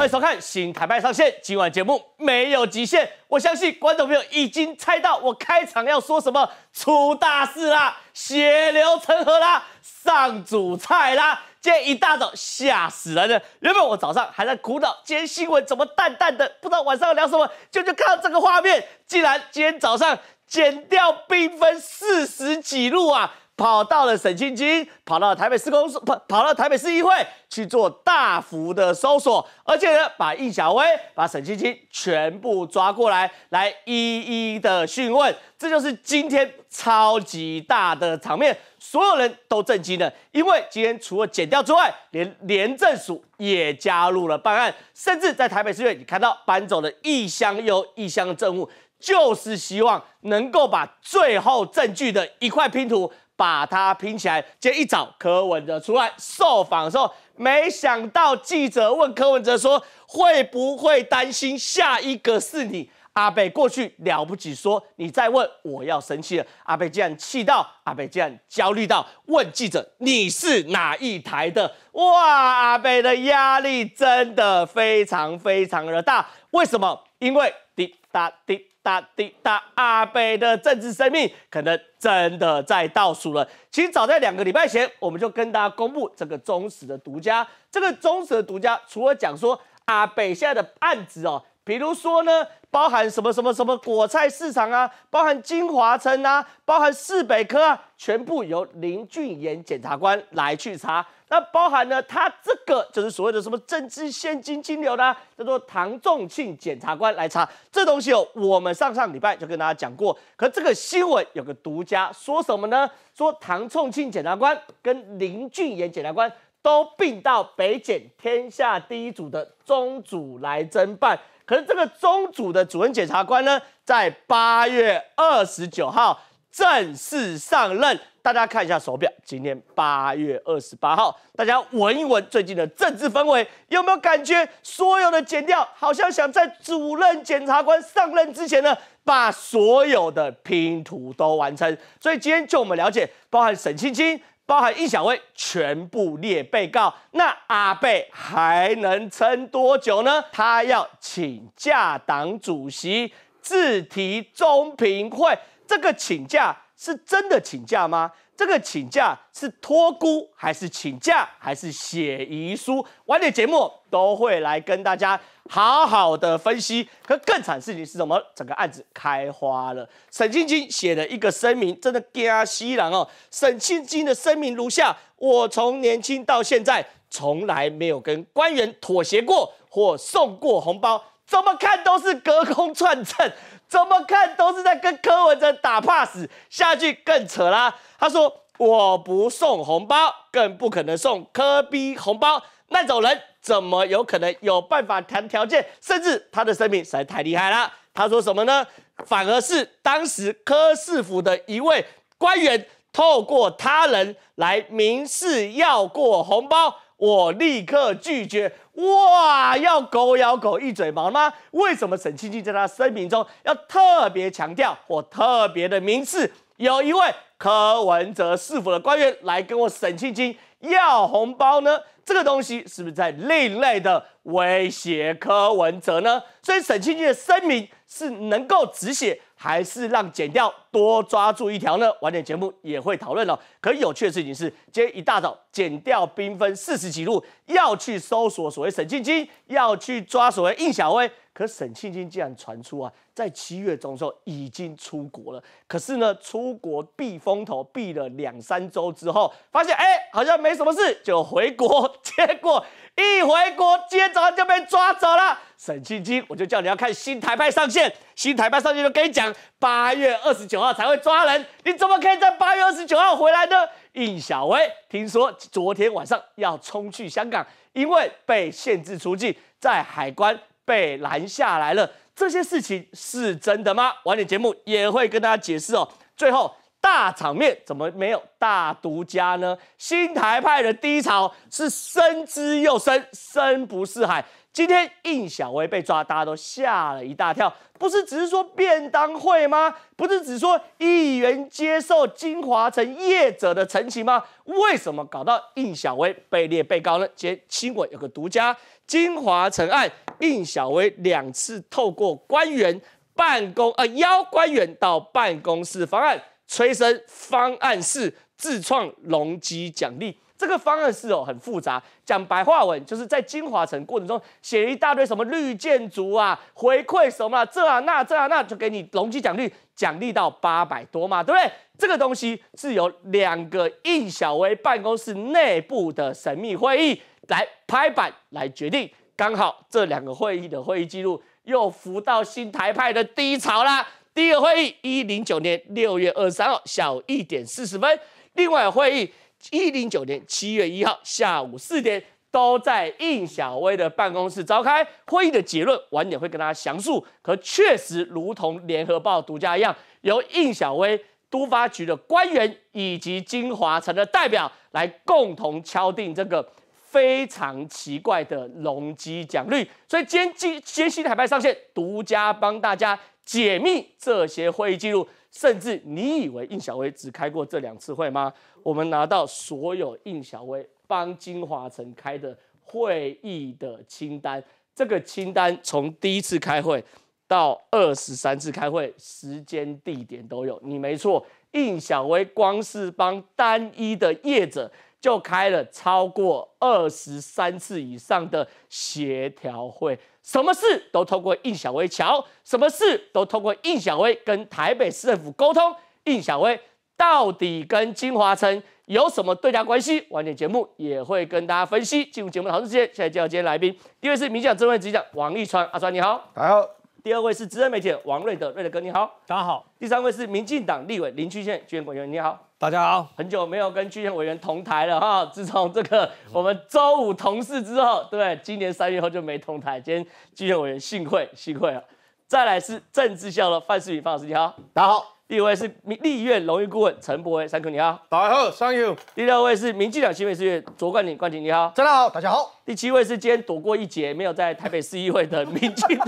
欢迎收看新台派上线，今晚节目没有极限。我相信观众朋友已经猜到我开场要说什么，出大事啦，血流成河啦，上主菜啦。今天一大早吓死了原本我早上还在苦恼今天新闻怎么淡淡的，不知道晚上要聊什么，就就看到这个画面，竟然今天早上剪掉兵分四十几路啊！跑到了沈清清，跑到台北市公，跑跑到台北市议会去做大幅的搜索，而且呢，把易小薇、把沈清清全部抓过来，来一一的讯问。这就是今天超级大的场面，所有人都震惊了，因为今天除了剪掉之外，连廉政署也加入了办案，甚至在台北市院，你看到搬走了一箱又一箱的证物，就是希望能够把最后证据的一块拼图。把它拼起来。今天一早，柯文哲出来受访的时候，没想到记者问柯文哲说：“会不会担心下一个是你？”阿北过去了不起，说你再问，我要生气了。阿北竟然气到，阿北竟然焦虑到，问记者你是哪一台的？哇！阿北的压力真的非常非常的大。为什么？因为滴答滴答滴答，阿北的政治生命可能真的在倒数了。其实早在两个礼拜前，我们就跟大家公布这个忠实的独家。这个忠实的独家，除了讲说阿北现在的案子哦。比如说呢，包含什么什么什么果菜市场啊，包含金华村啊，包含市北科啊，全部由林俊彦检察官来去查。那包含呢，他这个就是所谓的什么政治现金金流呢，叫做唐仲庆检察官来查这东西哦。我们上上礼拜就跟大家讲过，可这个新闻有个独家说什么呢？说唐仲庆检察官跟林俊彦检察官。都并到北检天下第一组的中组来侦办，可是这个中组的主任检察官呢，在八月二十九号正式上任。大家看一下手表，今天八月二十八号。大家闻一闻最近的政治氛围，有没有感觉所有的剪掉好像想在主任检察官上任之前呢，把所有的拼图都完成？所以今天就我们了解，包含沈青青。包含易小薇全部列被告，那阿贝还能撑多久呢？他要请假，党主席自提中评会，这个请假是真的请假吗？这个请假是托孤还是请假，还是写遗书？晚点节目都会来跟大家好好的分析。可更惨事情是什么？整个案子开花了。沈晶晶写了一个声明，真的假西兰哦！沈晶晶的声明如下：我从年轻到现在，从来没有跟官员妥协过或送过红包，怎么看都是隔空串证。怎么看都是在跟柯文哲打 pass，下去更扯啦。他说我不送红包，更不可能送柯比红包。那种人怎么有可能有办法谈条件？甚至他的声明实在太厉害了。他说什么呢？反而是当时柯市府的一位官员透过他人来明示要过红包。我立刻拒绝哇！要狗咬狗一嘴毛吗？为什么沈清清在他声明中要特别强调我特别的明示，有一位柯文哲市府的官员来跟我沈清清要红包呢？这个东西是不是在另类的威胁柯文哲呢？所以沈清清的声明是能够止血。还是让减掉多抓住一条呢？晚点节目也会讨论了。可有趣的事情是，今天一大早减掉兵分四十几路要去搜索所谓沈庆京，要去抓所谓应小薇。可沈庆京竟然传出啊，在七月中时候已经出国了。可是呢，出国避风头避了两三周之后，发现哎好像没什么事就回国，结果一回国接着就被抓走了。沈青青，我就叫你要看新台派上线，新台派上线就跟你讲，八月二十九号才会抓人，你怎么可以在八月二十九号回来呢？应小薇听说昨天晚上要冲去香港，因为被限制出境，在海关被拦下来了，这些事情是真的吗？晚点节目也会跟大家解释哦。最后。大场面怎么没有大独家呢？新台派的低潮是深之又深，深不似海。今天应小薇被抓，大家都吓了一大跳。不是只是说便当会吗？不是只说议员接受金华城业者的陈情吗？为什么搞到应小薇被列被告呢？今天新闻有个独家，金华城案，应小薇两次透过官员办公，呃，邀官员到办公室方案。催生方案是自创容积奖励，这个方案是哦很复杂，讲白话文就是在精华城过程中写一大堆什么绿建筑啊回馈什么这啊那这啊那就给你容积奖励奖励到八百多嘛，对不对？这个东西是由两个应小薇办公室内部的神秘会议来拍板来决定，刚好这两个会议的会议记录又浮到新台派的低潮啦。第一个会议，一零九年六月二十三号下午一点四十分。另外会议，一零九年七月一号下午四点，都在应小薇的办公室召开。会议的结论晚点会跟大家详述。可确实如同联合报独家一样，由应小薇、都发局的官员以及金华城的代表来共同敲定这个非常奇怪的容积奖率。所以，今尖机尖新台派上线独家帮大家。解密这些会议记录，甚至你以为应小薇只开过这两次会吗？我们拿到所有应小薇帮金华城开的会议的清单，这个清单从第一次开会到二十三次开会，时间地点都有。你没错，应小薇光是帮单一的业者就开了超过二十三次以上的协调会。什么事都通过应小薇桥，什么事都通过应小薇跟台北市政府沟通。应小薇到底跟金华城有什么对家关系？晚点节目也会跟大家分析。进入节目好多时间，现在介绍今天来宾，第一位是民进党政委执长王立川，阿川你好，你好。第二位是资深媒体王瑞德，瑞德哥你好，大家好。第三位是民进党立委林区县区委员，你好，大家好。很久没有跟区县委员同台了哈，自从这个我们周五同事之后，对，今年三月后就没同台，今天区县委员幸会幸会啊。再来是政治校的范世宇范老师你好，大家好。第五位是立院荣誉顾问陈柏威，三 Q 你好。大家好三 h 第六位是民进党新北市议卓冠廷，冠廷你好。大家好，大家好。第七位是今天躲过一劫，没有在台北市议会的民进，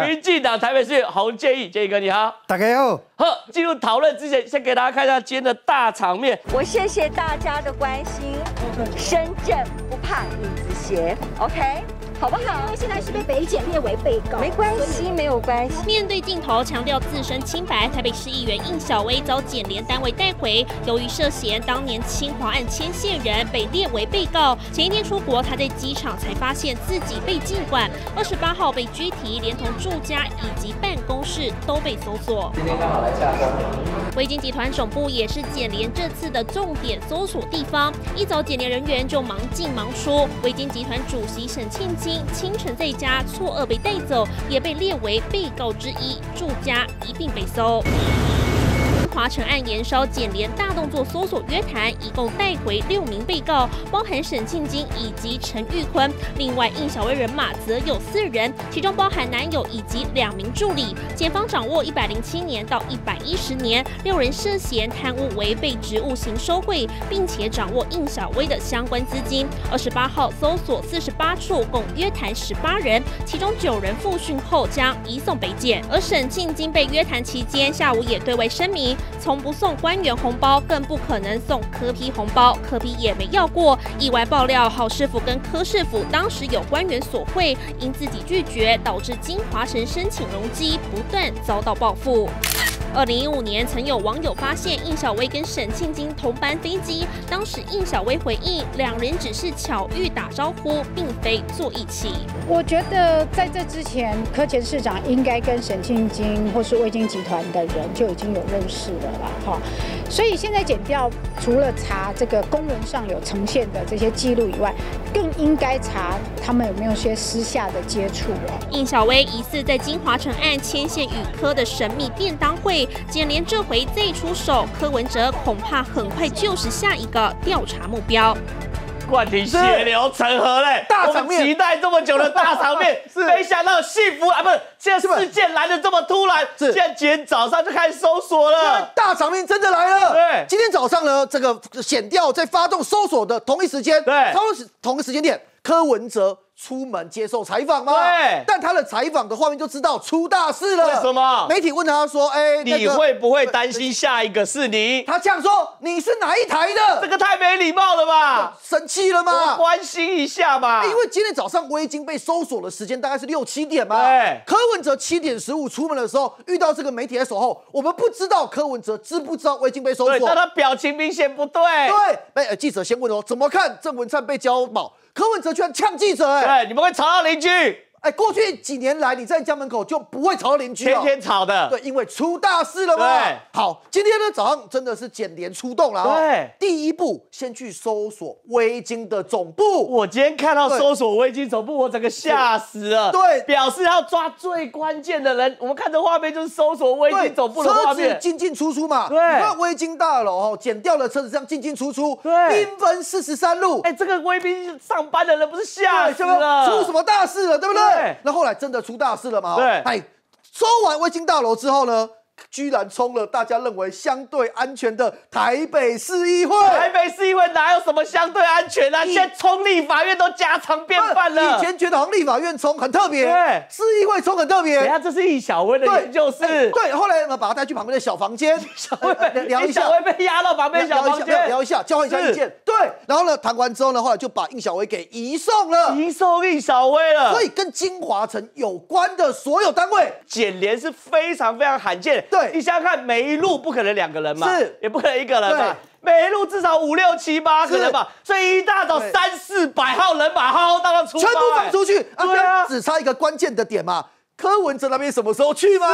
民进党台北市议洪建义，建义哥你好。大家好。呵，进入讨论之前，先给大家看一下今天的大场面。我谢谢大家的关心，深圳不怕影子斜。OK。好不好？因为现在是被北检列为被告，没关系，没有关系。面对镜头，强调自身清白。台北市议员应小薇遭检联单位带回，由于涉嫌当年清华案牵线人，被列为被告。前一天出国，他在机场才发现自己被禁管。二十八号被拘提，连同住家以及办公室都被搜索。今天刚好来下维京集团总部也是检联这次的重点搜索地方。一早检联人员就忙进忙出。维京集团主席沈庆基。清晨在家错愕被带走，也被列为被告之一，住家一并被搜。华城案延烧，检联大动作搜索约谈，一共带回六名被告，包含沈庆金以及陈玉坤，另外应小薇人马则有四人，其中包含男友以及两名助理。检方掌握一百零七年到一百一十年，六人涉嫌贪污、违背职务行收贿，并且掌握应小薇的相关资金。二十八号搜索四十八处，共约谈十八人，其中九人复讯后将移送北检。而沈庆金被约谈期间，下午也对外声明。从不送官员红包，更不可能送科批红包，科批也没要过。意外爆料，郝师傅跟柯师傅当时有官员索贿，因自己拒绝，导致金华城申请容积不断遭到报复。二零一五年，曾有网友发现应小薇跟沈庆京同班飞机。当时应小薇回应，两人只是巧遇打招呼，并非坐一起。我觉得在这之前，柯前市长应该跟沈庆京或是味精集团的人就已经有认识了了，哈。所以现在检调除了查这个公文上有呈现的这些记录以外，更应该查他们有没有些私下的接触。应小薇疑似在金华城案牵线与科的神秘便当会。简连这回再出手，柯文哲恐怕很快就是下一个调查目标。廷血流成河嘞！大场面，期待这么久的大场面，是没想到幸福啊，不是，是事件来的这么突然。是，今天早上就开始搜索了，大场面真的来了。对，今天早上呢，这个选调在发动搜索的同一时间，对，同同一时间点，柯文哲。出门接受采访吗？对，但他的采访的画面就知道出大事了。为什么？媒体问他说：“哎，你会不会担心下一个是你？”他样说：“你是哪一台的？”这个太没礼貌了吧！生气了吗？关心一下嘛！因为今天早上我已经被搜索了，时间大概是六七点嘛。哎，柯文哲七点十五出门的时候遇到这个媒体的守候，我们不知道柯文哲知不知道我已经被搜索。但他表情明显不对。对，哎，记者先问哦，怎么看郑文灿被交保，柯文哲居然呛记者，哎。哎，你们会查到邻居？哎，过去几年来，你在家门口就不会吵邻居，天天吵的。对，因为出大事了嘛。对，好，今天呢早上真的是简联出动了。对，第一步先去搜索微鲸的总部。我今天看到搜索微鲸总部，我整个吓死了。对，表示要抓最关键的人。我们看这画面就是搜索微鲸总部的画面，进进出出嘛。对，你看微鲸大楼哦，剪掉了车子这样进进出出。对，兵分四十三路。哎，这个威金上班的人不是吓死了？出什么大事了？对不对？那后来真的出大事了吗？对，哎，收完微星大楼之后呢？居然冲了大家认为相对安全的台北市议会，台北市议会哪有什么相对安全啊？现在冲立法院都家常便饭了。以前觉得好像立法院冲很特别，对，市议会冲很特别。等下这是易小薇的研究室，对，后来嘛把他带去旁边的小房间，小对，聊一下。印小被压到旁边小房间，聊一下，交换一下意见，对。然后呢，谈完之后呢，后来就把易小薇给移送了，移送易小薇了。所以跟金华城有关的所有单位，检联是非常非常罕见。你想想看，每一路不可能两个人嘛，是也不可能一个人嘛，每一路至少五六七八个人嘛，所以一大早三四百号人马浩浩荡荡出，全部放出去，对啊，只差一个关键的点嘛。柯文哲那边什么时候去吗？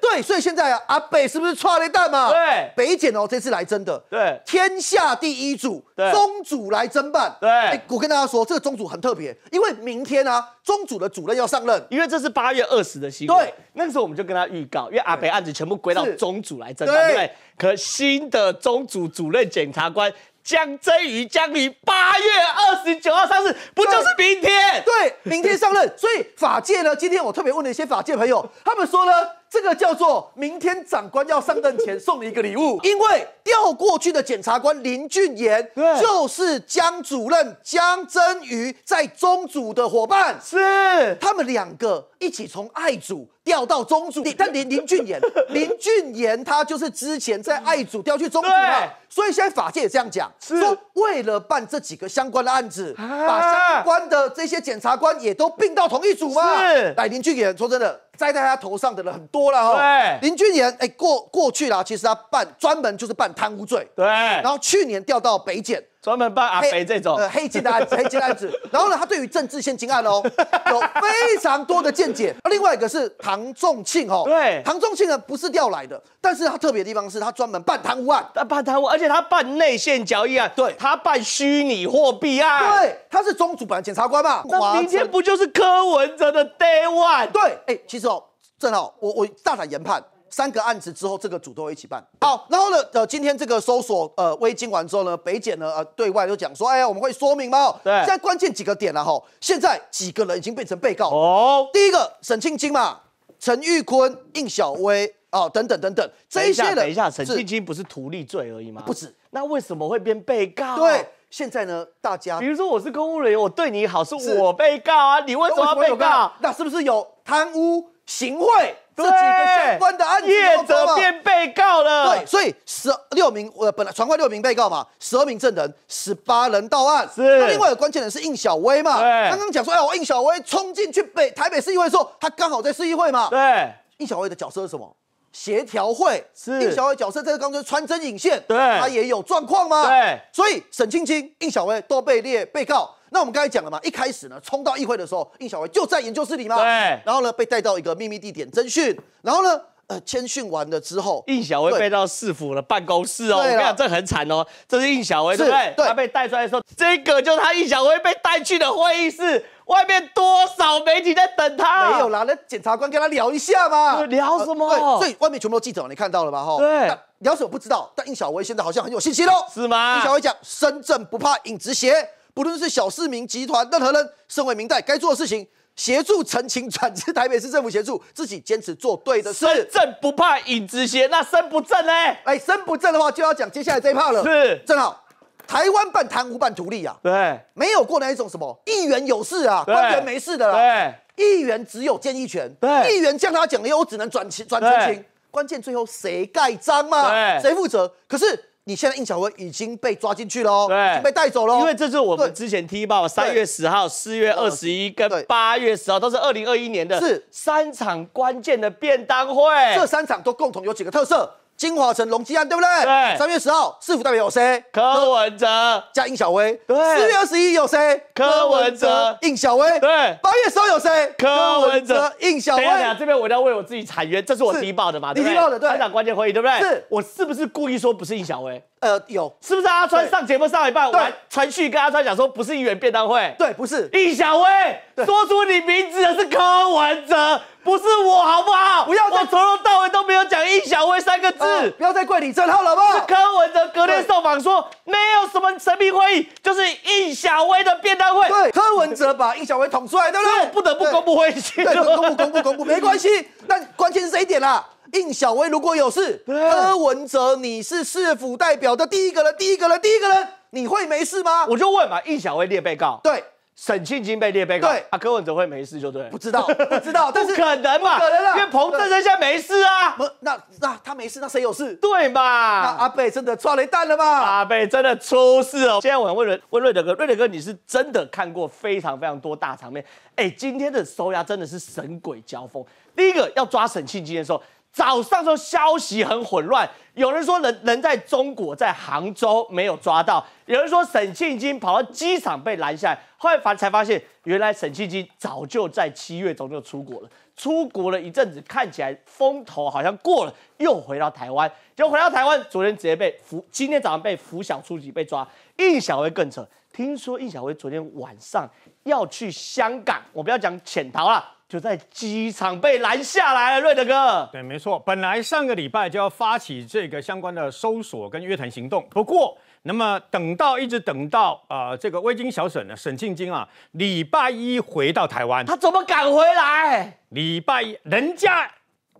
对，所以现在阿北是不是了一弹嘛？对，北检哦，这次来真的。对，天下第一组宗主来侦办。对，我跟大家说，这个宗主很特别，因为明天啊，宗主的主任要上任，因为这是八月二十的星期。对，那时候我们就跟他预告，因为阿北案子全部归到宗主来侦办，对。可新的宗主主任检察官。江真瑜将于八月二十九号上市，不就是明天？对，明天上任。所以法界呢，今天我特别问了一些法界朋友，他们说呢，这个叫做明天长官要上任前送你一个礼物，因为调过去的检察官林俊彦，就是江主任江真瑜在中组的伙伴，是他们两个一起从爱组。调到中组，但林林俊彦，林俊彦他就是之前在爱组调去中组嘛，所以现在法界也这样讲，说为了办这几个相关的案子，把相关的这些检察官也都并到同一组嘛。是，来林俊彦，说真的，栽在他头上的人很多了哈。林俊彦，哎，过过去啦，其实他办专门就是办贪污罪，对，然后去年调到北检。专门办阿肥这种黑金的案子，黑金案子。然后呢，他对于政治现金案哦，有非常多的见解。另外一个是唐仲庆哦，对，唐仲庆呢不是调来的，但是他特别的地方是他专门办贪污案，他办贪污，而且他办内线交易案，对，他办虚拟货币案，对，他是中主板检察官嘛，那明天不就是柯文哲的 day one？对，哎，其实哦，正好我我大胆研判。三个案子之后，这个组都会一起办好。然后呢，呃，今天这个搜索呃微鲸完之后呢，北检呢呃对外就讲说，哎呀，我们会说明吗？对，现在关键几个点了哈。现在几个人已经变成被告哦。第一个沈庆金嘛，陈玉坤、应小薇哦，等等等等，这一些人等一下，沈庆金不是图利罪而已吗？不止。那为什么会变被告？对，现在呢，大家比如说我是公务人员，我对你好是，我被告啊，你为什么被告？那是不是有贪污、行贿？这几个相关的案子都变被告了。对，所以十六名呃本来传唤六名被告嘛，十名证人，十八人到案。是，那另外有关键人是应小薇嘛？对，刚刚讲说，哎，我应小薇冲进去北台北市议会的时候，她刚好在市议会嘛。对，应小薇的角色是什么？协调会是应小薇角色在当中穿针引线，对，他也有状况吗？对，所以沈青青、应小薇都被列被告。那我们刚才讲了嘛，一开始呢，冲到议会的时候，应小薇就在研究室里嘛，对，然后呢，被带到一个秘密地点侦讯，然后呢。谦逊完了之后，印小薇被到市府的办公室哦，我跟你讲，这很惨哦，这是印小薇，对不对？对，他被带出来的时候，这个就是他印小薇被带去的会议室，外面多少媒体在等他？没有啦，那检察官跟他聊一下嘛，聊什么？对，外面全部都记者，你看到了吧？哈，对。聊什么不知道，但印小薇现在好像很有信心喽。是吗？印小薇讲，深圳不怕影子斜，不论是小市民集团任何人，身为明代该做的事情。协助澄清，转至台北市政府协助自己坚持做对的事。是正不怕影子斜，那身不正呢？来，身不正的话就要讲接下来这一怕了。是，正好台湾办贪污办图利啊。对，没有过那一种什么议员有事啊，官员没事的啦。对，议员只有建议权。对，议员叫他讲的，我只能转情转澄清。关键最后谁盖章嘛？谁负责？可是。你现在应小薇已经被抓进去了哦，已经被带走喽。因为这是我们之前踢爆三月十号、四月二十一跟八月十号，都是二零二一年的，是三场关键的便当会。这三场都共同有几个特色？金华城隆基案对不对？对。三月十号市府代表有谁？柯文哲加应小薇。对。四月二十一有谁？柯文哲、应小薇。对。八月十号有谁？柯文哲、应小薇。谁讲？这边我要为我自己踩员，这是我一报的嘛？一报的对。开党关键会议对不对？是。我是不是故意说不是应小薇？呃，有。是不是阿川上节目上一半，对，传讯跟阿川讲说不是议员便当会。对，不是应小薇。说出你名字的是柯文哲。不是我好不好？不要再从头到尾都没有讲应小薇三个字，不要再怪李正浩，好不好？柯文哲隔天受访说，没有什么秘会议，就是应小薇的便当会。对，柯文哲把应小薇捅出来，的，不我不得不公布回去。对，公布公布公布，没关系。那关键是一点啦。应小薇如果有事，柯文哲你是市府代表的第一个人，第一个人，第一个人，你会没事吗？我就问嘛，应小薇列被告。对。沈庆金被列被告，对，阿柯文怎会没事就对？不知道，不知道，但不可能嘛？可能啊，因为彭政生现在没事啊，那那他没事，那谁有事？对嘛？那阿贝真的抓雷弹了吗？阿贝真的出事哦！现在我想问问瑞德哥，瑞德哥你是真的看过非常非常多大场面，哎，今天的收押真的是神鬼交锋，第一个要抓沈庆金的时候。早上的消息很混乱，有人说人人在中国在杭州没有抓到，有人说沈庆金跑到机场被拦下来，后来发才发现原来沈庆金早就在七月中就出国了，出国了一阵子看起来风头好像过了，又回到台湾，就回到台湾昨天直接被拂，今天早上被拂晓出局被抓，印小薇更扯，听说印小薇昨天晚上要去香港，我不要讲潜逃了。就在机场被拦下来，了，瑞德哥。对，没错，本来上个礼拜就要发起这个相关的搜索跟约谈行动，不过，那么等到一直等到啊，这个魏京小沈呢，沈庆京啊，礼拜一回到台湾，他怎么敢回来？礼拜一，人家。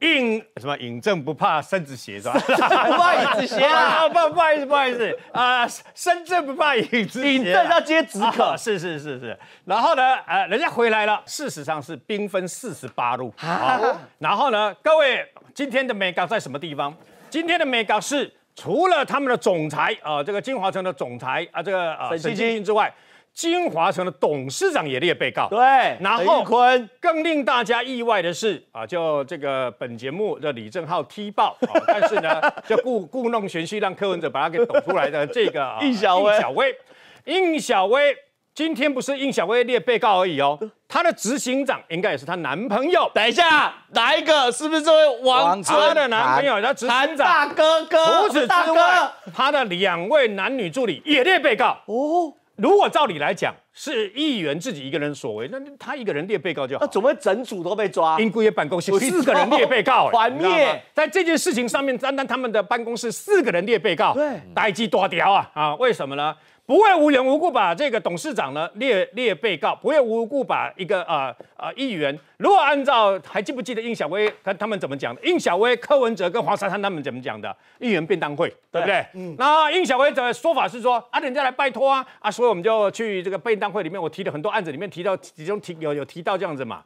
硬什么？饮正不怕身子斜是吧？不怕椅子斜啊！不不好意思，不好意思啊！身正不怕影子斜，饮鸩要接止渴，是是是是。然后呢？呃，人家回来了，事实上是兵分四十八路。好，然后呢？各位今天的美高在什么地方？今天的美高是除了他们的总裁啊，这个金华城的总裁啊，这个啊沈精英之外。金华城的董事长也列被告，对。然后，更令大家意外的是啊，就这个本节目的李正浩踢爆啊，但是呢，就故故弄玄虚，让柯文哲把他给抖出来的 这个应小薇。应小薇，应小薇今天不是应小薇列被告而已哦，她的执行长应该也是她男朋友。等一下，哪一个是不是这位王哥的男朋友？他执行长大哥哥。除此之外，他的两位男女助理也列被告。哦。如果照理来讲是议员自己一个人所为，那他一个人列被告就好。那怎么整组都被抓？英国业办公室四个人列被告，反 灭在这件事情上面，单单他们的办公室四个人列被告，对，大鸡多屌啊啊！为什么呢？不会无缘无故把这个董事长呢列列被告，不会无故把一个啊啊议员，如果按照还记不记得应小薇他他们怎么讲的？应小薇、柯文哲跟黄珊珊他们怎么讲的？议员便当会，对不对？嗯，那应小薇的说法是说啊，人家来拜托啊啊，所以我们就去这个便当会里面，我提了很多案子，里面提到其中提有有提到这样子嘛。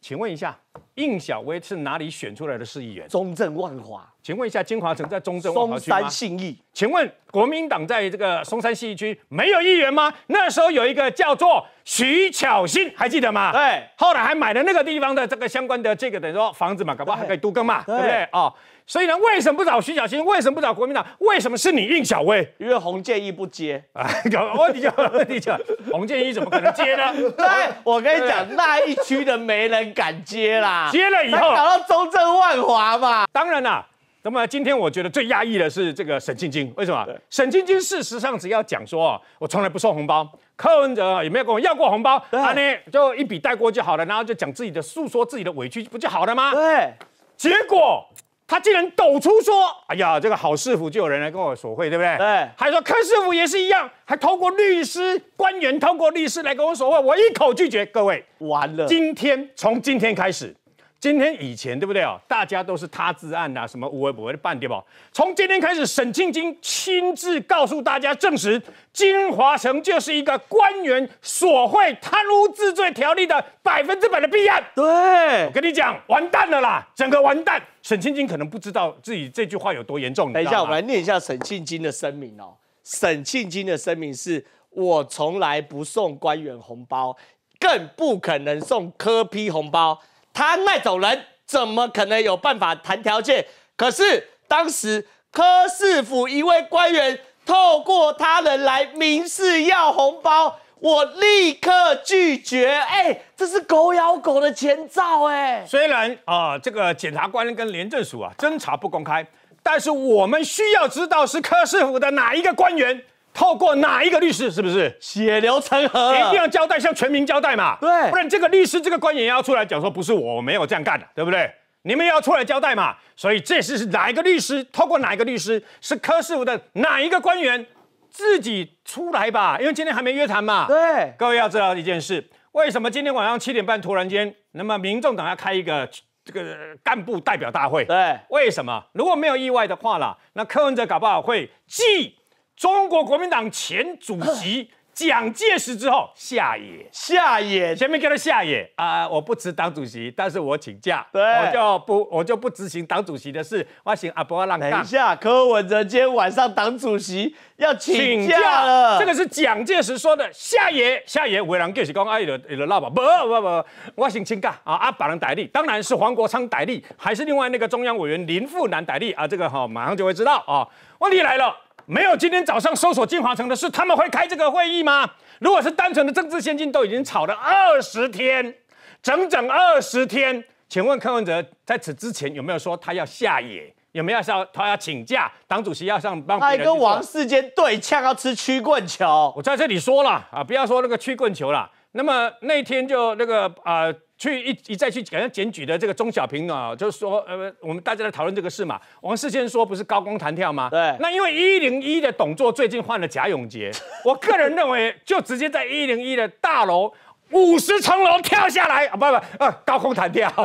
请问一下，应小薇是哪里选出来的市议员？中正万华。请问一下，金华城在中正万华区松山信义。请问国民党在这个松山信义区没有议员吗？那时候有一个叫做徐巧芯，还记得吗？对，后来还买了那个地方的这个相关的这个等于说房子嘛，搞不好还可以独耕嘛，对不对？哦。所以呢，为什么不找徐小新？为什么不找国民党？为什么是你应小薇？因为洪建一不接啊！讲问题就问题讲，洪建一怎么可能接呢？对，我跟你讲，那一区的没人敢接啦。接了以后，搞到中正万华嘛。当然啦，那么今天我觉得最压抑的是这个沈晶晶，为什么？沈晶晶事实上只要讲说，我从来不收红包，柯文哲有没有跟我要过红包？他呢就一笔带过就好了，然后就讲自己的诉说自己的委屈，不就好了吗？对，结果。他竟然抖出说：“哎呀，这个好师傅就有人来跟我索贿，对不对？”对，还说柯师傅也是一样，还透过律师、官员，透过律师来跟我索贿，我一口拒绝。各位，完了！今天从今天开始。今天以前对不对啊？大家都是他自案呐，什么无龟不的办对吧？从今天开始，沈庆金亲自告诉大家，证实金华城就是一个官员索贿贪污治罪条例的百分之百的弊案。对，我跟你讲，完蛋了啦，整个完蛋。沈庆金可能不知道自己这句话有多严重。等一下，我们来念一下沈庆金的声明哦。沈庆金的声明是：我从来不送官员红包，更不可能送科批红包。他那种人怎么可能有办法谈条件？可是当时柯市府一位官员透过他人来明示要红包，我立刻拒绝。哎，这是狗咬狗的前兆。哎，虽然啊，这个检察官跟廉政署啊侦查不公开，但是我们需要知道是柯市府的哪一个官员。透过哪一个律师？是不是血流成河？一定要交代，向全民交代嘛。对，不然这个律师、这个官员也要出来讲说，不是我我没有这样干的，对不对？你们也要出来交代嘛。所以这次是哪一个律师？透过哪一个律师？是柯市府的哪一个官员自己出来吧？因为今天还没约谈嘛。对，各位要知道一件事：为什么今天晚上七点半突然间，那么民众党要开一个这个干部代表大会？对，为什么？如果没有意外的话啦，那柯文哲搞不好会既。中国国民党前主席 蒋介石之后，下野下野前面叫他下野啊！我不辞党主席，但是我请假，对，我就不我就不执行党主席的事。我姓阿伯，浪。等一下，柯文哲今天晚上党主席要请假了。这个是蒋介石说的。下野下野伟人就是讲阿爷的老板，不不不，我姓请假啊！阿伯能代理，当然是黄国昌代理，还是另外那个中央委员林富南代理啊？这个哈马上就会知道啊。问题来了。没有今天早上搜索金华城的事，他们会开这个会议吗？如果是单纯的政治陷金，都已经吵了二十天，整整二十天。请问柯文哲在此之前有没有说他要下野，有没有要他要请假？党主席要上帮？他跟王世坚对呛，要吃曲棍球。我在这里说了啊，不要说那个曲棍球了。那么那天就那个呃。去一一再去给他检举的这个钟小平啊，就是说，呃，我们大家在讨论这个事嘛。王世坚说不是高空弹跳吗？对。那因为一零一的董座最近换了贾永杰，我个人认为就直接在一零一的大楼五十层楼跳下来啊，不不啊，高空弹跳，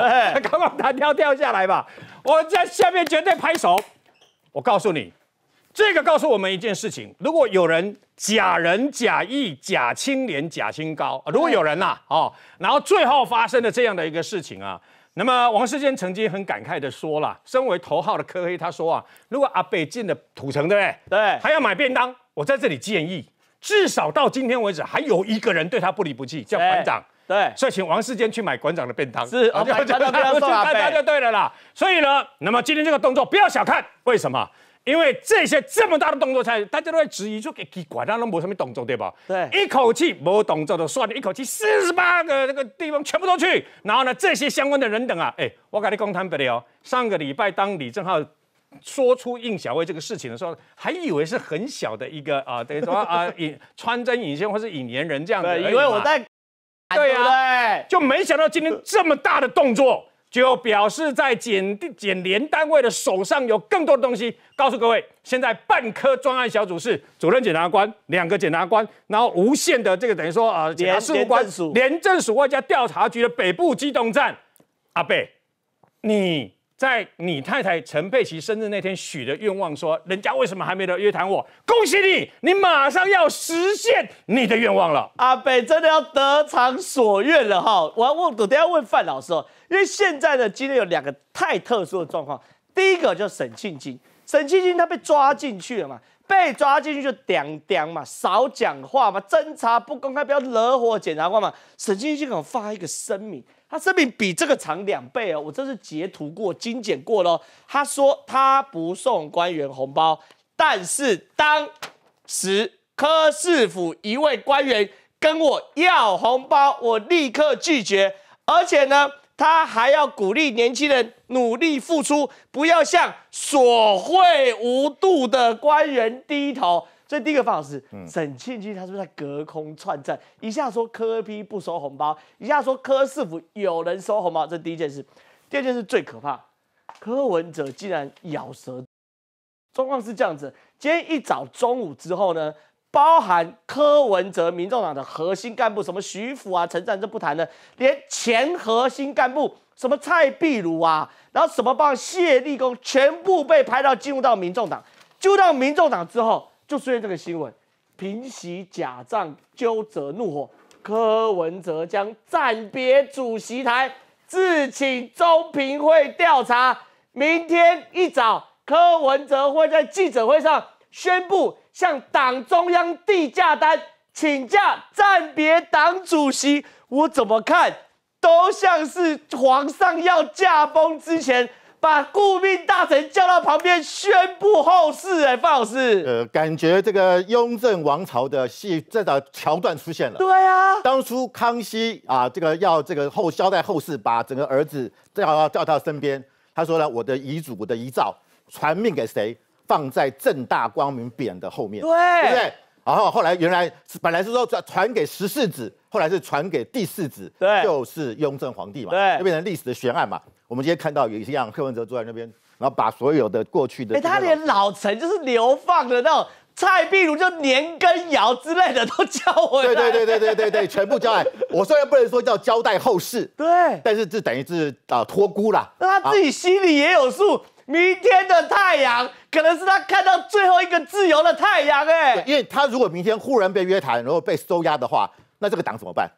高空弹跳跳下来吧。我在下面绝对拍手。我告诉你，这个告诉我们一件事情，如果有人。假仁假义、假清廉、假清高。如果有人呐，哦，然后最后发生了这样的一个事情啊，那么王世坚曾经很感慨的说了，身为头号的科黑，他说啊，如果阿北进了土城，对不对？对，还要买便当。我在这里建议，至少到今天为止，还有一个人对他不离不弃，叫馆长。对，所以请王世坚去买馆长的便当。是，我就去买便当就对了啦。所以呢，那么今天这个动作不要小看，为什么？因为这些这么大的动作，才大家都在质疑，说给给管他都没什么动作，对吧？对，一口气没动作就算了，一口气四十八个那个地方全部都去，然后呢，这些相关的人等啊，哎，我跟你公摊白了，上个礼拜当李正浩说出应小薇这个事情的时候，还以为是很小的一个啊，等于说啊引穿针引线或是引言人这样子，以为我在对啊，就没想到今天这么大的动作。就表示在检检联单位的手上有更多的东西。告诉各位，现在半科专案小组是主任检察官两个检察官，然后无限的这个等于说啊，检察事务官、廉政署外加调查局的北部机动站。阿北，你在你太太陈佩琪生日那天许的愿望，说人家为什么还没得约谈我？恭喜你，你马上要实现你的愿望了。阿北真的要得偿所愿了哈！我要问，等下问范老师哦。因为现在呢，今天有两个太特殊的状况。第一个叫沈庆金，沈庆金他被抓进去了嘛，被抓进去就凉凉嘛，少讲话嘛，侦查不公开，不要惹火检察官嘛。沈庆金我发一个声明，他声明比这个长两倍哦，我真是截图过、精简过喽。他说他不送官员红包，但是当时柯市府一位官员跟我要红包，我立刻拒绝，而且呢。他还要鼓励年轻人努力付出，不要向索贿无度的官员低头。这第一个方法是：沈庆基他是不是在隔空串证？一下说柯批不收红包，一下说柯市府有人收红包。这第一件事。第二件事最可怕，柯文哲竟然咬舌。状况是这样子：今天一早中午之后呢？包含柯文哲、民众党的核心干部，什么徐福啊、陈赞这不谈的，连前核心干部什么蔡壁如啊，然后什么帮谢立功，全部被拍到进入到民众党。进入到民众党之后，就出现这个新闻：平息假账，纠责怒火。柯文哲将暂别主席台，自请中评会调查。明天一早，柯文哲会在记者会上。宣布向党中央递假单，请假暂别党主席，我怎么看都像是皇上要驾崩之前，把顾命大臣叫到旁边宣布后事。哎，范老师，呃，感觉这个雍正王朝的戏，这个桥段出现了。对啊，当初康熙啊，这个要这个后交代后事，把整个儿子叫到叫到身边，他说呢，我的遗嘱、我的遗诏，传命给谁？放在正大光明匾的后面，对，对不对？然后后来原来本来是说传传给十四子，后来是传给第四子，对，就是雍正皇帝嘛，对，就变成历史的悬案嘛。我们今天看到有一样，柯文哲坐在那边，然后把所有的过去的，哎，他连老臣就是流放的那种，蔡壁如就年羹尧之类的都交代，对对对对对对对，全部交代。我虽然不能说叫交代后事，对，但是这等于是啊托孤啦。那他自己心里也有数。明天的太阳可能是他看到最后一个自由的太阳，哎，因为他如果明天忽然被约谈，然后被收押的话，那这个党怎么办？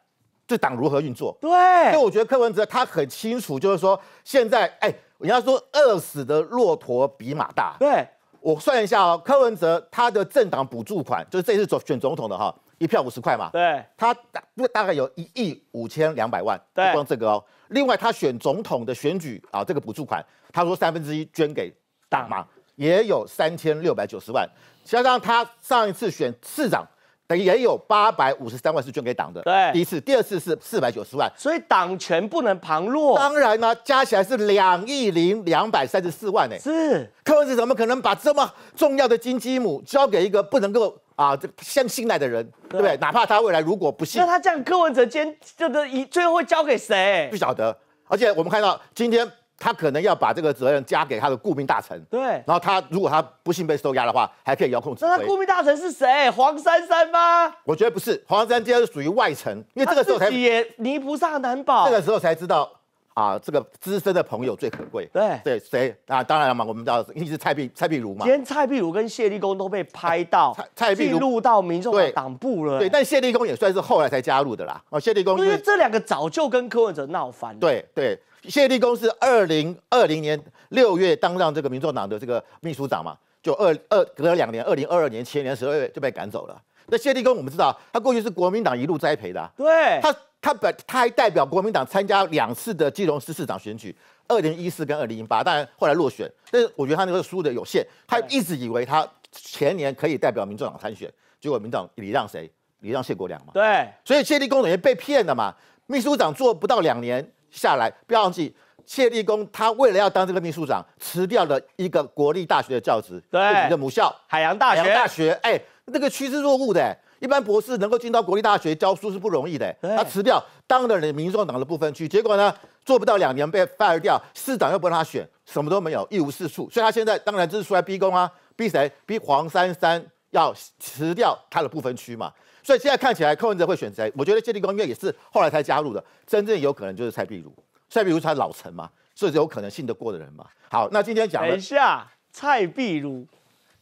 这党如何运作？对，所以我觉得柯文哲他很清楚，就是说现在，哎，人家说饿死的骆驼比马大，对我算一下哦，柯文哲他的政党补助款，就是这次总选总统的哈。一票五十块嘛，对，他大，不大概有一亿五千两百万，不光这个哦，另外他选总统的选举啊，这个补助款，他说三分之一捐给党嘛，也有三千六百九十万，加上他上一次选市长，等也有八百五十三万是捐给党的，对，第一次、第二次是四百九十万，所以党权不能旁落，当然呢，加起来是两亿零两百三十四万呢，是柯文哲怎么可能把这么重要的金鸡母交给一个不能够？啊，这相信赖的人，对不对？哪怕他未来如果不信，那他这样柯文哲今天这个一最后会交给谁？不晓得。而且我们看到今天他可能要把这个责任加给他的顾命大臣。对。然后他如果他不幸被收押的话，还可以遥控那他顾命大臣是谁？黄珊珊吗？我觉得不是，黄珊珊今天是属于外臣，因为这个时候才自己泥菩萨难保。这个时候才知道。啊，这个资深的朋友最可贵。对对，谁啊？当然了嘛，我们知道一直蔡碧蔡碧如嘛。今天蔡碧如跟谢立功都被拍到，蔡蔡碧如到民众党部了。对，但谢立功也算是后来才加入的啦。哦，谢立功因为这两个早就跟柯文哲闹翻了。对对，谢立功是二零二零年六月当上这个民众党的这个秘书长嘛，就二二隔了两年，二零二二年前年十二月就被赶走了。那谢立功我们知道，他过去是国民党一路栽培的。对他。他本他还代表国民党参加两次的基隆市市长选举，二零一四跟二零一八，但后来落选。但是我觉得他那个输的有限，他一直以为他前年可以代表民进党参选，结果民进党礼让谁？礼让谢国良嘛。对。所以谢立功等于被骗了嘛？秘书长做不到两年下来，不要忘记，谢立功他为了要当这个秘书长，辞掉了一个国立大学的教职，对，你的母校海洋大学。海洋大学，哎，那个趋之若鹜的。一般博士能够进到国立大学教书是不容易的，他辞掉当了民众党的部分区，结果呢做不到两年被 fire 掉，市长又不让他选，什么都没有，一无是处，所以他现在当然就是出来逼宫啊，逼谁？逼黄珊珊要辞掉他的部分区嘛。所以现在看起来柯文哲会选谁？我觉得谢立功因为也是后来才加入的，真正有可能就是蔡壁如，蔡壁如他老成嘛，是有可能信得过的人嘛。好，那今天讲等一下蔡壁如。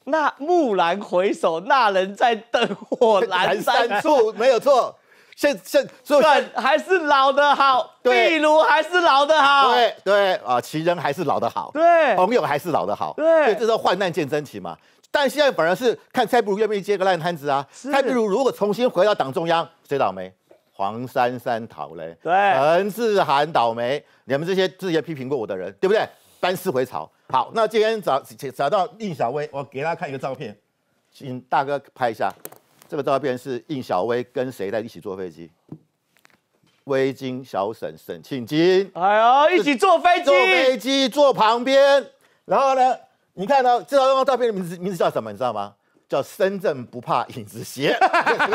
那木兰回首，那人在灯火阑珊处。没有错，现现梗还是老的好，壁炉还是老的好，对对啊，情人还是老的好，对，朋友还是老的好，对。这时候患难见真情嘛。但现在本而是看蔡壁如愿不愿意接个烂摊子啊。蔡壁如如果重新回到党中央，谁倒霉？黄珊珊倒楣，对，陈志涵倒霉。你们这些之前批评过我的人，对不对？班师回朝，好，那今天找找到应小薇，我给大家看一个照片，请大哥拍一下。这个照片是应小薇跟谁在一起坐飞机？微晶小沈沈庆晶。哎呦，一起坐飞机，坐飞机坐旁边。然后呢，你看到这张照片的名字名字叫什么？你知道吗？叫深圳不怕影子斜。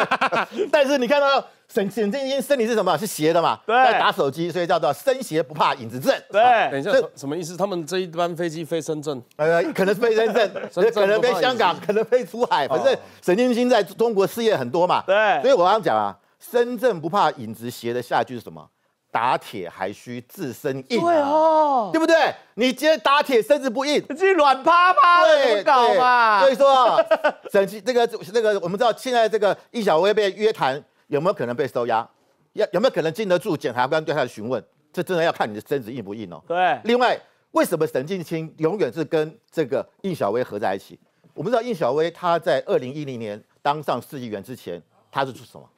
但是你看到。沈沈振鑫身体是什么？是斜的嘛？对，打手机，所以叫做身邪不怕影子正。对，等一下什么意思？他们这一班飞机飞深圳，呃，可能飞深圳，可能飞香港，可能飞出海。反正沈振鑫在中国事业很多嘛。对，所以我刚刚讲啊，深圳不怕影子斜的下一句是什么？打铁还需自身硬。对哦，对不对？你今天打铁身子不硬，你软趴趴么搞嘛？所以说啊，沈那个那个，我们知道现在这个易小薇被约谈。有没有可能被收押？有有没有可能经得住检察官对他的询问？这真的要看你的身子硬不硬哦。对。另外，为什么沈静清永远是跟这个应小薇合在一起？我们知道应小薇她在二零一零年当上市议员之前，她是做什么？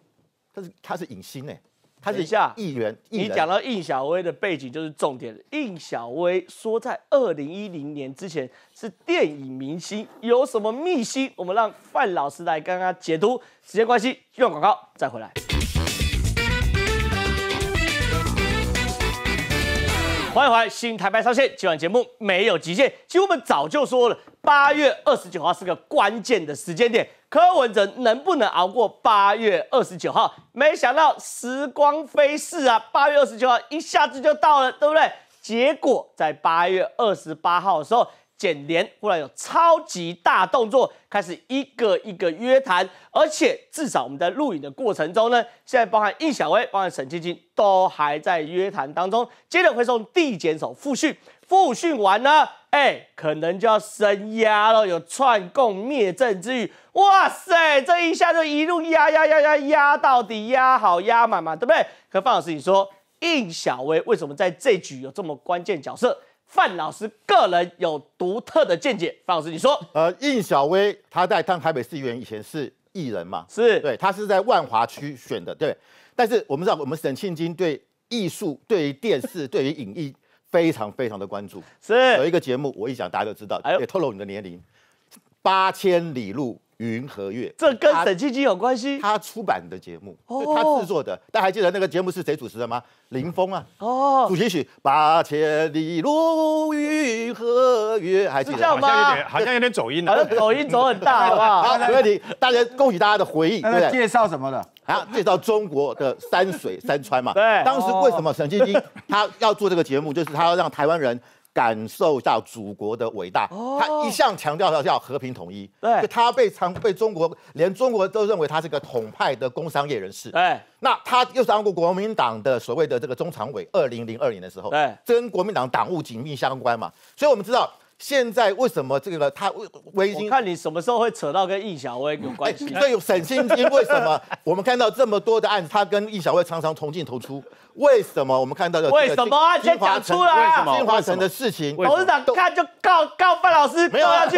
她是她是影星呢。他始下，议员，你讲到应小薇的背景就是重点。应小薇说，在二零一零年之前是电影明星，有什么秘辛？我们让范老师来跟他解读。时间关系，用广告再回来。欢迎回来，新台牌上线，今晚节目没有极限。其实我们早就说了，八月二十九号是个关键的时间点。柯文哲能不能熬过八月二十九号？没想到时光飞逝啊，八月二十九号一下子就到了，对不对？结果在八月二十八号的时候。检联忽然有超级大动作，开始一个一个约谈，而且至少我们在录影的过程中呢，现在包含印小薇、包含沈晶晶都还在约谈当中，接着会送地检手复训，复训完呢，哎，可能就要升压了，有串供灭证之虞。哇塞，这一下就一路压压压压压到底，压好压满嘛，对不对？可范老师，你说印小薇为什么在这局有这么关键角色？范老师个人有独特的见解，范老师你说？呃，应小薇她在当台北市议员以前是艺人嘛？是，对，她是在万华区选的，对。但是我们知道，我们沈庆金对艺术、对电视、对于影艺非常非常的关注。是，有一个节目，我一讲大家就知道，也透露你的年龄，八千里路。云和月，这跟沈庆基有关系。他出版的节目，他制作的。大家还记得那个节目是谁主持的吗？林峰啊。哦。主题曲《八千里路云和月》，还记得吗？好像有点走音了。好像走音走很大，好不好？好，各位大家恭喜大家的回忆，对不对？介绍什么的？啊，介绍中国的山水山川嘛。对。当时为什么沈庆基 他要做这个节目，就是他要让台湾人。感受到祖国的伟大，他一向强调要叫和平统一。对，他被常被中国连中国都认为他是个统派的工商业人士。对，那他又是安国国民党的所谓的这个中常委，二零零二年的时候，对，跟国民党党务紧密相关嘛。所以，我们知道。现在为什么这个他微微信？我看你什么时候会扯到跟易小薇有关系？所以沈清因为什么？我们看到这么多的案子，他跟易小薇常常同进同出。为什么我们看到的？为什么先讲出来？金华城的事情，董事长看就告告范老师，没有下去。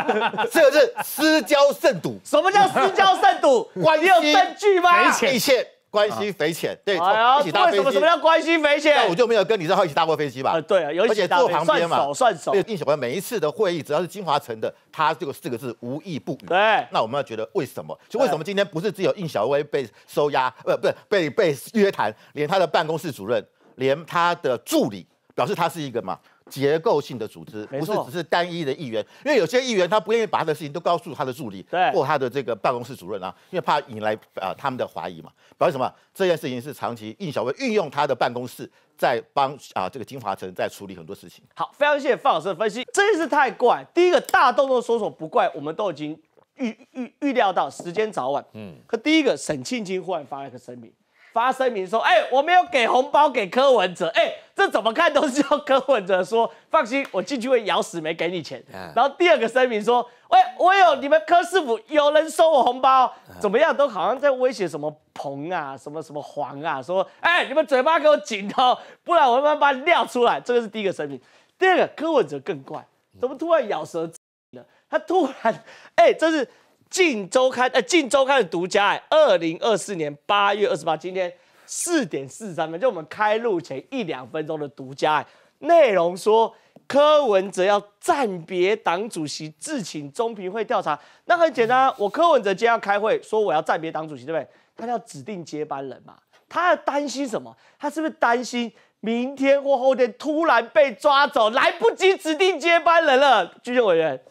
这个是私交甚笃。什么叫私交甚笃？关你有证据吗？没切。关系匪浅，对，一起搭飞机。为什么什么叫关系匪浅？我就没有跟李兆浩一起搭过飞机吧。对啊，而且坐旁边嘛，算手算少。印小薇每一次的会议，只要是金华城的，他个四个字，无意不语。对，那我们要觉得为什么？就为什么今天不是只有印小薇被收押，呃，不是被被约谈，连他的办公室主任，连他的助理，表示他是一个嘛？结构性的组织不是只是单一的议员，因为有些议员他不愿意把他的事情都告诉他的助理或他的这个办公室主任啊，因为怕引来啊他们的怀疑嘛。表示什么？这件事情是长期应小薇运用他的办公室在帮啊这个金华城在处理很多事情。好，非常谢谢范老师的分析，真是太怪。第一个大动作搜索不怪，我们都已经预预预料到时间早晚。嗯，可第一个沈庆金忽然发一个声明，发声明说：“哎，我没有给红包给柯文哲，哎，这怎么看都是要柯文哲说放心，我进去会咬死没给你钱。”然后第二个声明说：“喂，我有你们柯师傅有人收我红包，怎么样都好像在威胁什么彭啊，什么什么黄啊，说哎你们嘴巴给我紧到，不然我慢慢把你撂出来。”这个是第一个声明，第二个柯文哲更怪，怎么突然咬舌了？他突然哎，这是。《镜周刊》呃，《镜周刊》的独家哎，二零二四年八月二十八，今天四点四十三分，就我们开录前一两分钟的独家哎，内容说柯文哲要暂别党主席，自请中评会调查。那很简单我柯文哲今天要开会，说我要暂别党主席，对不对？他要指定接班人嘛？他要担心什么？他是不是担心明天或后天突然被抓走，来不及指定接班人了？军事委员，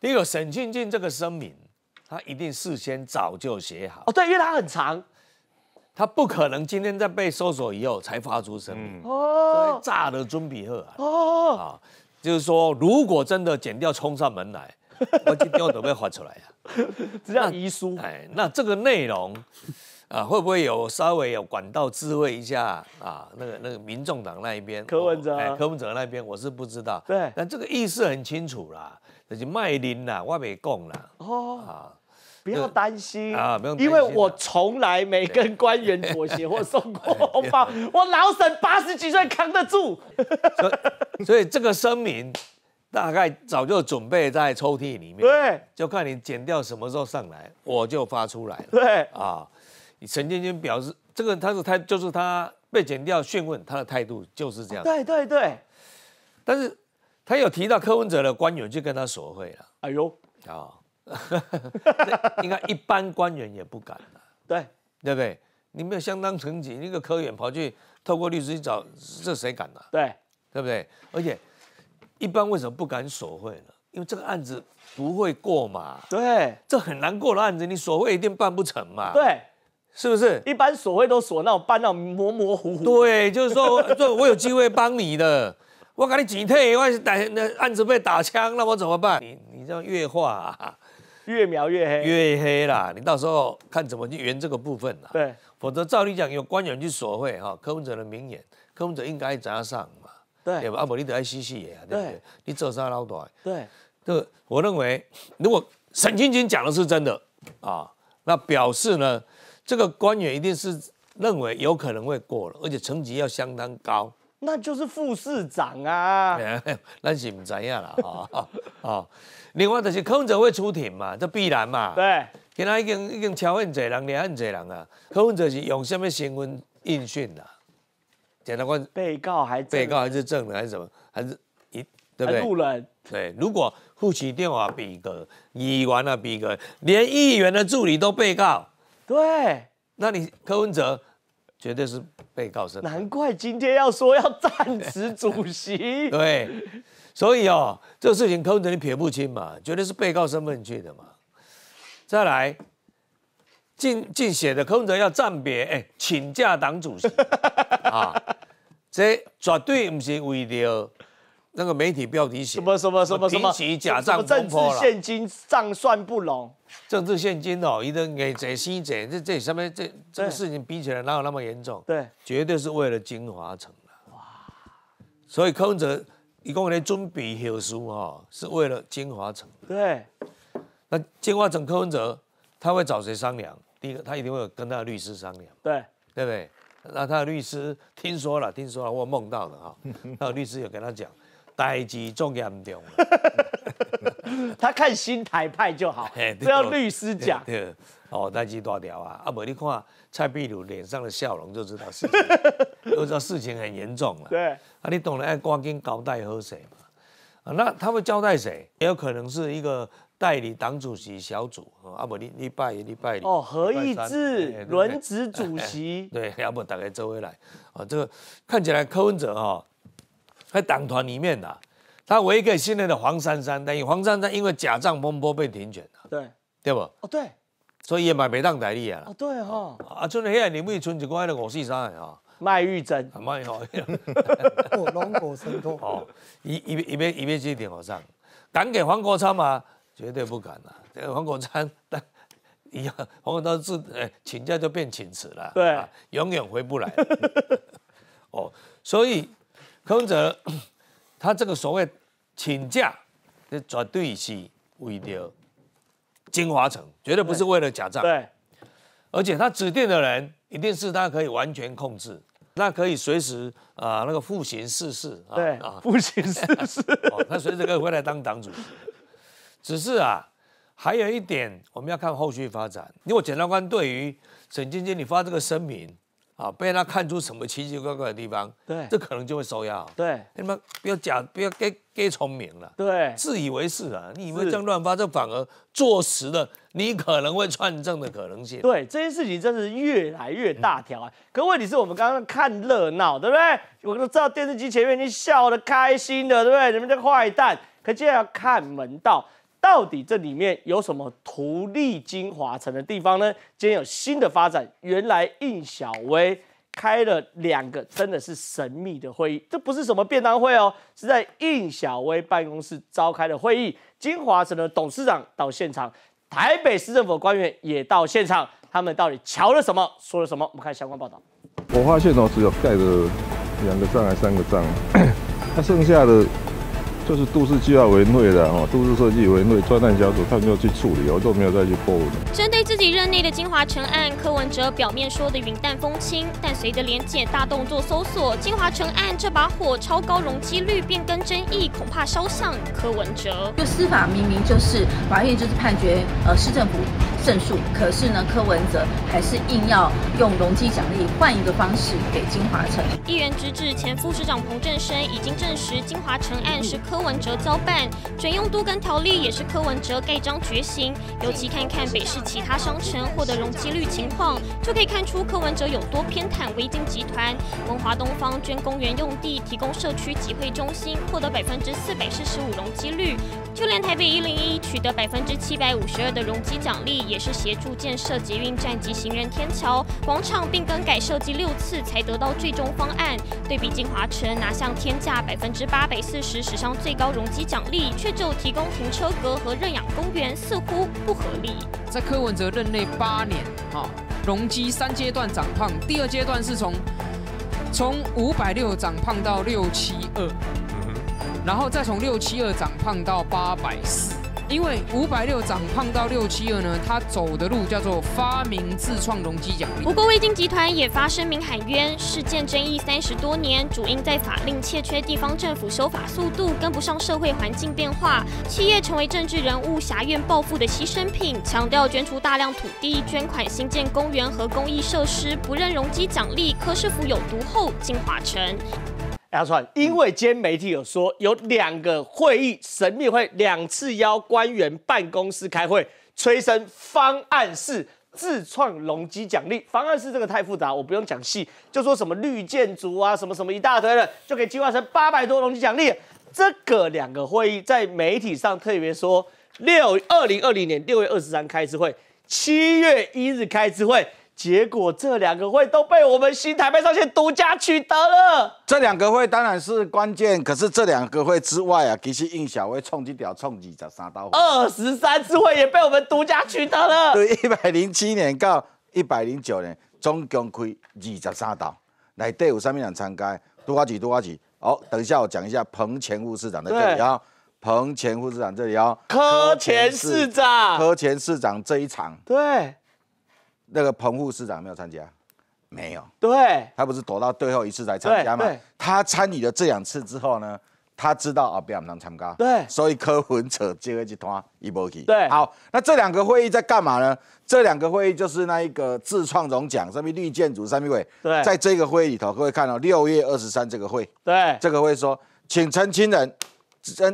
第一个沈庆进这个声明。他一定事先早就写好哦，对，因为他很长，他不可能今天在被搜索以后才发出声明哦，炸的尊比赫哦啊，就是说，如果真的剪掉冲上门来，我今天话都被发出来啊。这样遗书哎，那这个内容啊，会不会有稍微有管道智慧一下啊？那个那个民众党那一边柯文哲哎，柯文哲那一边我是不知道，对，但这个意思很清楚啦，那就卖林啦，外面供啦哦啊。不要担心啊，不用担心，因为我从来没跟官员妥协或送过红包。我老沈八十几岁扛得住。所以这个声明大概早就准备在抽屉里面，对，就看你剪掉什么时候上来，我就发出来。对啊，陈建晶表示，这个他是他就是他被剪掉讯问他的态度就是这样。对对对，但是他有提到柯文哲的官员就跟他索贿了。哎呦啊！应该一般官员也不敢的，对对不对？你没有相当成绩，一个科员跑去透过律师去找，这谁敢呐？对对不对？而且一般为什么不敢索贿呢？因为这个案子不会过嘛。对，这很难过的案子，你索贿一定办不成嘛。对，是不是？一般索贿都索到办到模模糊糊。对，就是说，对，我有机会帮你的，我给你减退，我打那案子被打枪，那我怎么办？你你这样越话。越描越黑，越黑啦！你到时候看怎么去圆这个部分啦。对，否则照理讲，有官员去索贿，哈，柯文哲的名言，柯文哲应该砸上嘛？对，阿伯你得爱试试耶，对不对？你做啥老大？对，这我认为，如果沈晶晶讲的是真的啊，那表示呢，这个官员一定是认为有可能会过了，而且层级要相当高。那就是副市长啊，咱是唔知呀啦，哦哦。另外就是柯文哲会出庭嘛，这必然嘛。对，现在已经已经超很多人，连很多人啊。柯文哲是用什么新闻应讯啊？检察官。被告还被告还是证人还是什么？还是一对不对？路人。对，如果副市电话比格，议员啊比格，连议员的助理都被告，对，那你柯文哲。绝对是被告身，难怪今天要说要暂时主席。对，所以哦，这个事情柯文哲你撇不清嘛，绝对是被告身份去的嘛。再来，进进写的柯文哲要暂别，哎，请假党主席 啊，这绝对不是为了那个媒体标题写什么什么什么什么假账政治现金账算不拢，政治现金哦，一个给贼心贼，这这上面这这个事情比起来哪有那么严重？对，绝对是为了金华城的。哇，所以柯文哲一共来准备休书哈，是为了金华城。对，那金华城柯文哲他会找谁商量？第一个，他一定会跟他的律师商量。对，对不对？那他的律师听说了，听说了我梦到的哈，的 律师有跟他讲。代志重要不重 他看新台派就好，这要律师讲。对，哦，代志大条啊！啊，无你看蔡壁如脸上的笑容就知道事情，就知道事情很严重了。对啊，你懂得爱光敬交代喝谁嘛？啊，那他会交代谁？也有可能是一个代理党主席小组。啊，不，你你拜你拜。哦，何义志轮值主席。对，啊不，大概周围来。啊，这个看起来柯文哲啊。在党团里面的，他唯一信任的黄珊珊，但黄珊珊因为假账风波被停权了，对对不？哦对，所以也买北当代理啊。哦对哈，啊，剩下来你不剩一个那个五四三的哈，麦玉珍，卖玉珍，龙果成功，一一边一边一边去顶我账，敢给黄国昌吗？绝对不敢了。这个黄国昌，但一样 黄国昌是请假就变请辞了，对，永远回不来。哦，所以。柯文哲，他这个所谓请假，这绝对是为了金华城，绝对不是为了假账。对，而且他指定的人一定是他可以完全控制，那可以随时啊那个复行试试啊。对啊，复行试试，他随时可以回来当党主席。只是啊，还有一点我们要看后续发展，因为检察官对于沈晶晶你发这个声明。啊，被他看出什么奇奇怪怪的地方，对，这可能就会收腰对，你妈不要假，不要给给聪明了，对，自以为是了，你以为这样乱发，这反而坐实了你可能会串证的可能性。对，这件事情真是越来越大条。可问题是我们刚刚看热闹，对不对？我们知道电视机前面已经笑得开心了，对不对？你们这坏蛋，可现在要看门道。到底这里面有什么图利精华城的地方呢？今天有新的发展，原来应小薇开了两个真的是神秘的会议，这不是什么便当会哦，是在应小薇办公室召开的会议，精华城的董事长到现场，台北市政府官员也到现场，他们到底瞧了什么，说了什么？我们看相关报道。我发现哦，只有盖了两个站还三个站，它 剩下的。就是都市计划为内的哈，都市设计为内专案小组，他没有去处理，我就没有再去过了。针对自己任内的金华城案，柯文哲表面说的云淡风轻，但随着连检大动作搜索，金华城案这把火超高容积率变更争议，恐怕烧向柯文哲。就司法明明就是法院就是判决，呃，市政府。胜诉，可是呢，柯文哲还是硬要用容积奖励换一个方式给金华城。议员直指前副市长彭振声已经证实金华城案是柯文哲交办，准用都跟条例也是柯文哲盖章决行。尤其看看北市其他商城获得容积率情况，就可以看出柯文哲有多偏袒维京集团。文华东方捐公园用地，提供社区集会中心，获得百分之四百四十五容积率，就连台北一零一取得百分之七百五十二的容积奖励也。是协助建设捷运站及行人天桥广场，并更改设计六次才得到最终方案。对比金华城拿向天价百分之八百四十史上最高容积奖励，却就提供停车格和认养公园，似乎不合理。在柯文哲任内八年，哈容积三阶段长胖，第二阶段是从从五百六长胖到六七二，然后再从六七二长胖到八百四。因为五百六长胖到六七二呢，他走的路叫做发明自创容积奖励。不过未经集团也发声明喊冤，事件争议三十多年，主因在法令欠缺，地方政府修法速度跟不上社会环境变化，企业成为政治人物狭怨报复的牺牲品。强调捐出大量土地、捐款新建公园和公益设施，不认容积奖励。科氏福有毒后，进华城。阿川，因为今天媒体有说有两个会议，神秘会两次邀官员办公室开会，催生方案四自创容积奖励。方案四这个太复杂，我不用讲细，就说什么绿建筑啊，什么什么一大堆的，就可以计划成八百多容积奖励。这个两个会议在媒体上特别说，六二零二零年六月二十三开一次会，七月一日开一次会。结果这两个会都被我们新台北上线独家取得了。这两个会当然是关键，可是这两个会之外啊，其实应小会冲击条，冲二十三刀。二十三次会也被我们独家取得了。对，一百零七年到一百零九年总共开二十三刀。来，队伍上面人参加，多花几，多花几。好，等一下我讲一下彭前副市长在这里，啊、后彭前副市长这里哦。柯前市长，柯前市长这一场，对。那个彭副市长没有参加，没有。对，他不是躲到最后一次才参加吗？他参与了这两次之后呢，他知道啊，不要我们参加。对，所以柯魂扯建委集团一波起。对，好，那这两个会议在干嘛呢？这两个会议就是那一个自创荣奖，上面绿建筑三评委。对，在这个会议里头，各位看到六月二十三这个会。对，这个会说，请陈清人，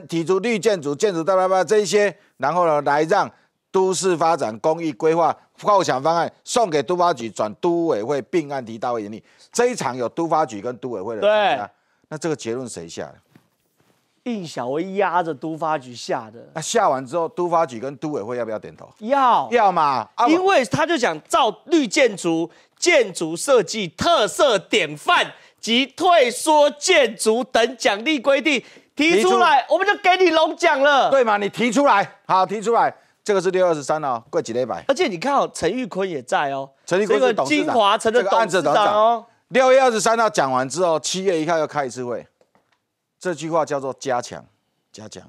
提出绿建筑、建筑大喇叭这一些，然后呢，来让都市发展公益规划。获想方案送给都发局转都委会并案提大会盈议，这一场有都发局跟都委会的，对，那这个结论谁下？的？应小薇压着都发局下的。那下完之后，都发局跟都委会要不要点头？要，要嘛，因为他就想照绿建筑建筑设计特色典范及退缩建筑等奖励规定提出来，我们就给你龙奖了，对嘛？你提出来，好，提出来。这个是六月二十三了啊，贵几内而且你看哦，陈玉坤也在哦，陈玉坤是金华城的董事长哦。六月二十三号讲完之后，七月一号要开一次会，这句话叫做加强，加强。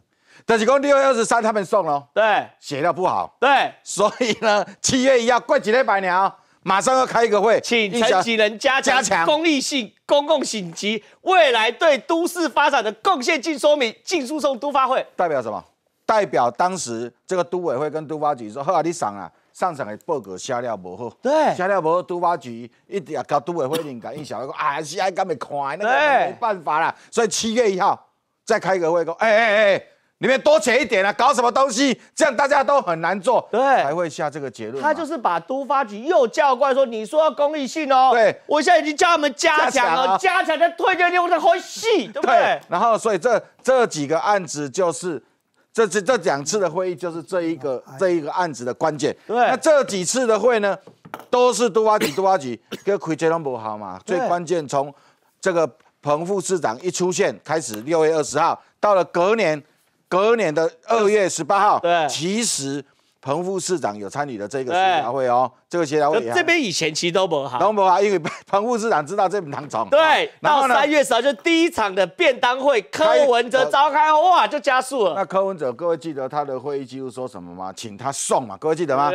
但是公六月二十三他们送了，对，写的不好，对，所以呢，七月一号贵几内拜呢？啊，马上要开一个会，请陈启仁加强公益性、公共性及未来对都市发展的贡献性说明，进输送都发会代表什么？代表当时这个都委会跟都发局说，好啊，你上啊，上场的报告写了不好，对，写了不好，都发局一定要搞都委会领导印说：“ 哎，是爱干咪看，那个没办法啦。所以七月一号再开一个会，说：“哎哎哎，你们多写一点啊，搞什么东西？这样大家都很难做，对，才会下这个结论。他就是把都发局又叫过来，说，你说要公益性哦，对，我现在已经叫他们加强了，加强的推荐我的会细，对不对？然后，所以这这几个案子就是。这这这两次的会议就是这一个这一个案子的关键。对，那这几次的会呢，都是杜瓦吉杜瓦吉跟 奎切隆不好嘛？最关键从这个彭副市长一出现开始，六月二十号到了隔年，隔年的二月十八号，对，其实。彭副市长有参与的这个协调会哦，这个协调会这边以前其实都不好，都不好，因为彭副市长知道这边难找。对，然后三月十号就第一场的便当会，柯文哲召开哦，哇，就加速了。那柯文哲，各位记得他的会议记录说什么吗？请他送嘛，各位记得吗？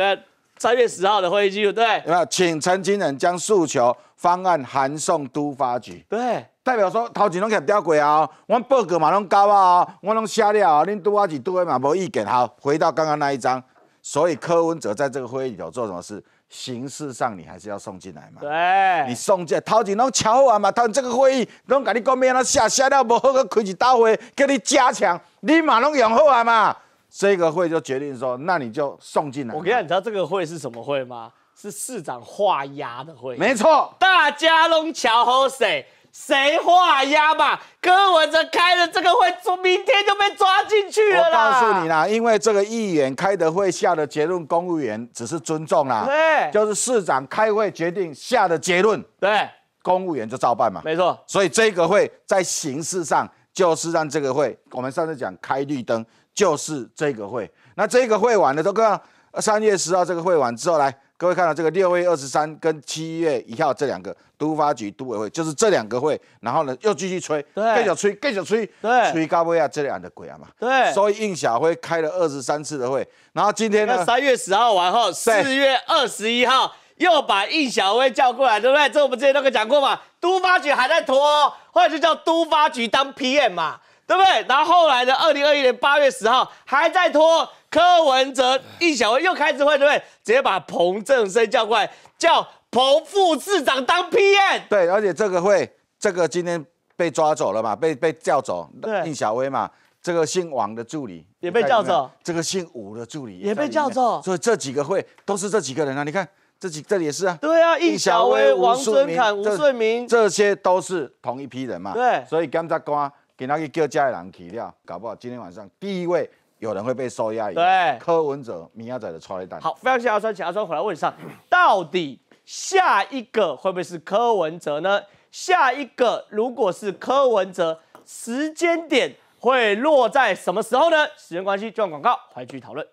三月十号的会议记录，对，有没有？请陈金仁将诉求方案函送都发局。对，代表说，陶锦龙肯吊鬼啊，我报告嘛拢交啊，我拢写了啊，恁都阿姊都阿嘛无意见。好，回到刚刚那一张。所以柯文哲在这个会议里头做什么？事，形式上你还是要送进来嘛？对，你送进陶锦龙桥完嘛，他这个会议，侬赶你讲咩？他下下掉，无好个开一大会，给你加强，立马侬养好嘛。这个会就决定说，那你就送进来。我跟你讲，你知道这个会是什么会吗？是市长画押的会。没错，大家拢瞧好谁。谁画押嘛？哥，我这开的这个会，明天就被抓进去了啦！我告诉你啦，因为这个议员开的会下的结论，公务员只是尊重啦。对，就是市长开会决定下的结论，对，公务员就照办嘛。没错，所以这个会在形式上就是让这个会，我们上次讲开绿灯，就是这个会。那这个会完了，都跟三月十号这个会完之后来。各位看到这个六月二十三跟七月一号这两个都发局都委会，就是这两个会，然后呢又继续吹，更想吹，更想吹，对，吹高威啊这两的鬼啊嘛，对。所以印小辉开了二十三次的会，然后今天呢，三月十号完后，四月二十一号又把印小慧叫过来，对不对？这我们之前都讲过嘛，都发局还在拖，后来就叫都发局当 PM 嘛，对不对？然后后来呢，二零二一年八月十号还在拖。柯文哲、易小薇又开始会，对不对？直接把彭正生叫过来，叫彭副市长当 PM。对，而且这个会，这个今天被抓走了嘛？被被叫走。对。易小薇嘛，这个姓王的助理也被叫走。这个姓吴的助理也被叫走。所以这几个会都是这几个人啊？你看这几，这里也是啊。对啊，易小薇、王尊凯、吴顺明，这些都是同一批人嘛。对。所以监察官给那个叫家里人提料，搞不好今天晚上第一位。有人会被收押，对柯文哲、米亚仔的超 A 蛋。好，非常谢阿川，阿川回来问下，到底下一个会不会是柯文哲呢？下一个如果是柯文哲，时间点会落在什么时候呢？时间关系，就断广告，回去讨论。